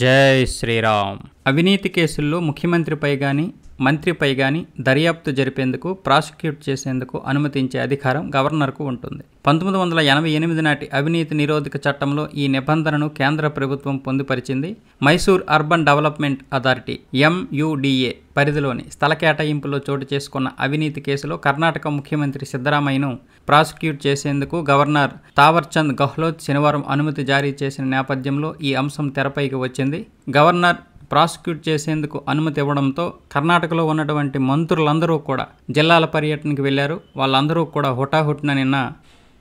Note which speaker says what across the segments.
Speaker 1: జై శ్రీరామ్ అవినీతి కేసుల్లో ముఖ్యమంత్రిపై కానీ మంత్రిపై కానీ దర్యాప్తు జరిపేందుకు ప్రాసిక్యూట్ చేసేందుకు అనుమతించే అధికారం గవర్నర్కు ఉంటుంది పంతొమ్మిది వందల ఎనభై ఎనిమిది నాటి అవినీతి నిరోధక చట్టంలో ఈ నిబంధనను కేంద్ర ప్రభుత్వం పొందుపరిచింది Mysore urban development authority MUDA పరిధిలోని స్థల కేటాయింపులో చోటు చేసుకున్న అవినీతి కేసులో కర్ణాటక ముఖ్యమంత్రి సిద్ధరామయ్యను ప్రాసిక్యూట్ చేసేందుకు గవర్నర్ తావర్చంద్ గహ్లోత్ శనివారం అనుమతి జారీ చేసిన నేపథ్యంలో ఈ అంశం తెరపైకి వచ్చింది గవర్నర్ ప్రాసిక్యూట్ చేసేందుకు అనుమతి ఇవ్వడంతో కర్ణాటకలో ఉన్నటువంటి మంత్రులందరూ కూడా జిల్లాల పర్యటనకి వెళ్ళారు వాళ్ళందరూ కూడా హుటాహుటిన నిన్న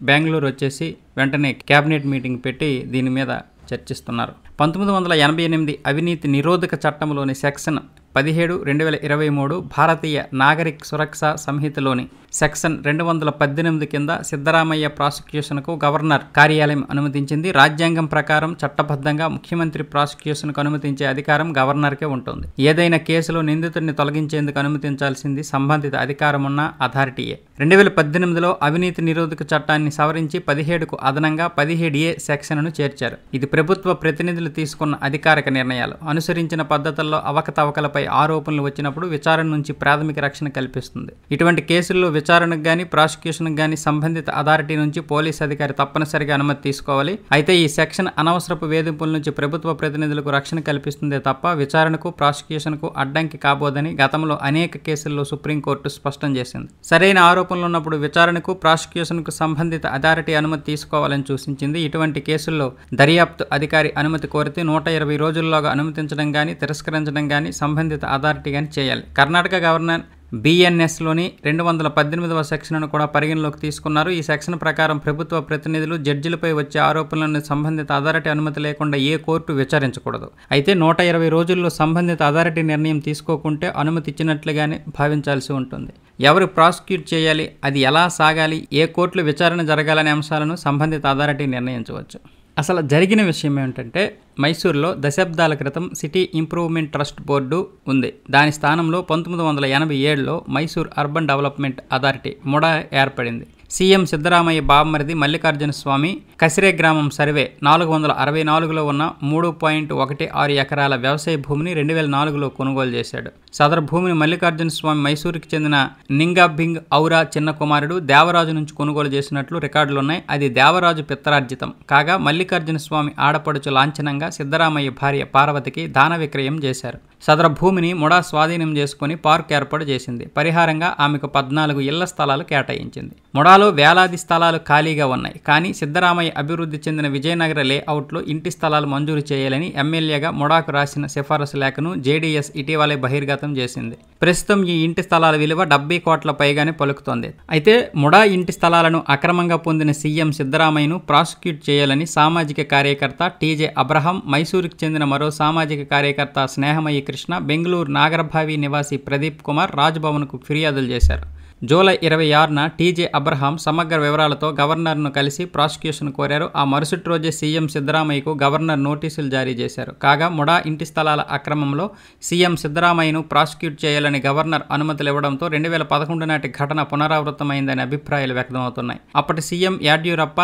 Speaker 1: బెంగళూరు వచ్చేసి వెంటనే కేబినెట్ మీటింగ్ పెట్టి దీని మీద చర్చిస్తున్నారు పంతొమ్మిది వందల ఎనభై ఎనిమిది అవినీతి నిరోధక చట్టంలోని సెక్షన్ పదిహేడు రెండు వేల ఇరవై మూడు భారతీయ నాగరిక్ సురక్ష సంహితలోని సెక్షన్ రెండు వందల పద్దెనిమిది కింద సిద్ధరామయ్య ప్రాసిక్యూషన్కు గవర్నర్ కార్యాలయం అనుమతించింది రాజ్యాంగం ప్రకారం చట్టబద్ధంగా ముఖ్యమంత్రి ప్రాసిక్యూషన్కు అనుమతించే అధికారం గవర్నర్కే ఉంటుంది ఏదైనా కేసులో నిందితుడిని తొలగించేందుకు అనుమతించాల్సింది సంబంధిత అధికారమున్న అథారిటీయే రెండు వేల పద్దెనిమిదిలో అవినీతి నిరోధక చట్టాన్ని సవరించి పదిహేడుకు అదనంగా పదిహేడు ఏ సెక్షన్ను చేర్చారు ఇది ప్రభుత్వ ప్రతినిధులు తీసుకున్న అధికారిక నిర్ణయాలు అనుసరించిన పద్ధతుల్లో అవకతవకలపై కేసులపై ఆరోపణలు వచ్చినప్పుడు విచారణ నుంచి ప్రాథమిక రక్షణ కల్పిస్తుంది ఇటువంటి కేసుల్లో విచారణకు గానీ ప్రాసిక్యూషన్కు గానీ సంబంధిత అథారిటీ నుంచి పోలీస్ అధికారి తప్పనిసరిగా అనుమతి తీసుకోవాలి అయితే ఈ సెక్షన్ అనవసరపు వేధింపుల నుంచి ప్రభుత్వ ప్రతినిధులకు రక్షణ కల్పిస్తుందే తప్ప విచారణకు ప్రాసిక్యూషన్కు అడ్డంకి కాబోదని గతంలో అనేక కేసుల్లో సుప్రీంకోర్టు స్పష్టం చేసింది సరైన ఆరోపణలు ఉన్నప్పుడు విచారణకు ప్రాసిక్యూషన్కు సంబంధిత అథారిటీ అనుమతి తీసుకోవాలని సూచించింది ఇటువంటి కేసుల్లో దర్యాప్తు అధికారి అనుమతి కోరితే నూట ఇరవై రోజుల్లోగా అనుమతించడం కానీ తిరస్కరించడం కానీ సంబంధిత సంబంధిత అథారిటీ కానీ చేయాలి కర్ణాటక గవర్నర్ బిఎన్ఎస్లోని రెండు వందల పద్దెనిమిదవ సెక్షన్ను కూడా పరిగణలోకి తీసుకున్నారు ఈ సెక్షన్ ప్రకారం ప్రభుత్వ ప్రతినిధులు జడ్జిలపై వచ్చే ఆరోపణలను సంబంధిత అథారిటీ అనుమతి లేకుండా ఏ కోర్టు విచారించకూడదు అయితే నూట ఇరవై రోజుల్లో సంబంధిత అథారిటీ నిర్ణయం తీసుకోకుంటే అనుమతి ఇచ్చినట్లుగానే భావించాల్సి ఉంటుంది ఎవరు ప్రాసిక్యూట్ చేయాలి అది ఎలా సాగాలి ఏ కోర్టులు విచారణ జరగాలనే అంశాలను సంబంధిత అథారిటీ నిర్ణయించవచ్చు అసలు జరిగిన విషయం ఏమిటంటే మైసూర్లో దశాబ్దాల క్రితం సిటీ ఇంప్రూవ్మెంట్ ట్రస్ట్ బోర్డు ఉంది దాని స్థానంలో పంతొమ్మిది వందల ఎనభై ఏడులో Mysore urban development authority MUDA ఏర్పడింది సీఎం సిద్ధరామయ్య బావమరిది మల్లికార్జున స్వామి కసిరే గ్రామం సర్వే నాలుగు వందల అరవై నాలుగులో ఉన్న మూడు పాయింట్ ఒకటి ఆరు ఎకరాల వ్యవసాయ భూమిని రెండు వేల నాలుగులో కొనుగోలు చేశాడు సదరు భూమిని మల్లికార్జున స్వామి మైసూరుకి చెందిన నింగాబింగ్ ఔరా చిన్న కుమారుడు దేవరాజు నుంచి కొనుగోలు చేసినట్లు రికార్డులున్నాయి అది దేవరాజు పిత్తరార్జితం కాగా మల్లికార్జున స్వామి ఆడపడుచు లాంఛనంగా సిద్ధరామయ్య భార్య పార్వతికి దాన విక్రయం చేశారు సదర భూమిని ముడా స్వాధీనం చేసుకుని పార్క్ ఏర్పాటు చేసింది పరిహారంగా ఆమెకు పద్నాలుగు ఇళ్ల స్థలాలు కేటాయించింది ముడాలో వేలాది స్థలాలు ఖాళీగా ఉన్నాయి కానీ సిద్ధరామయ్య అభివృద్ధి చెందిన విజయనగర లేఅవుట్లో ఇంటి స్థలాలు మంజూరు చేయాలని ఎమ్మెల్యేగా ముడాకు రాసిన సిఫారసు లేఖను జేడీఎస్ ఇటీవలే బహిర్గతం చేసింది ప్రస్తుతం ఈ ఇంటి స్థలాల విలువ డెబ్బై కోట్ల పైగానే పలుకుతోంది అయితే ముడా ఇంటి స్థలాలను అక్రమంగా పొందిన సీఎం సిద్ధరామయ్యను ప్రాసిక్యూట్ చేయాలని సామాజిక కార్యకర్త టీజే అబ్రహం మైసూరుకు చెందిన మరో సామాజిక కార్యకర్త స్నేహమయ్య కృష్ణ బెంగళూరు నాగరభావి నివాసి ప్రదీప్ కుమార్ రాజ్భవన్కు ఫిర్యాదులు చేశారు జూలై ఇరవై ఆరున టీజే అబ్రహాం సమగ్ర వివరాలతో గవర్నర్ను కలిసి ప్రాసిక్యూషన్ కోరారు ఆ మరుసటి రోజే సీఎం సిద్ధరామయ్యకు గవర్నర్ నోటీసులు జారీ చేశారు కాగా ముడా ఇంటి స్థలాల అక్రమంలో సీఎం సిద్ధరామయ్యను ప్రాసిక్యూట్ చేయాలని గవర్నర్ అనుమతులు ఇవ్వడంతో రెండు వేల పదకొండు నాటి ఘటన పునరావృతమైందనే అభిప్రాయాలు వ్యక్తమవుతున్నాయి అప్పటి సీఎం యాడ్యూరప్ప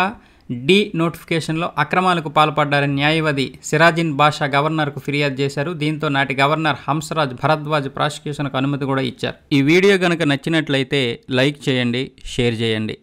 Speaker 1: డీ నోటిఫికేషన్లో అక్రమాలకు పాల్పడ్డారని న్యాయవాది సిరాజిన్ బాషా గవర్నర్కు ఫిర్యాదు చేశారు దీంతో నాటి గవర్నర్ హంసరాజ్ భరద్వాజ్ ప్రాసిక్యూషన్కు అనుమతి కూడా ఇచ్చారు ఈ వీడియో కనుక నచ్చినట్లయితే లైక్ చేయండి షేర్ చేయండి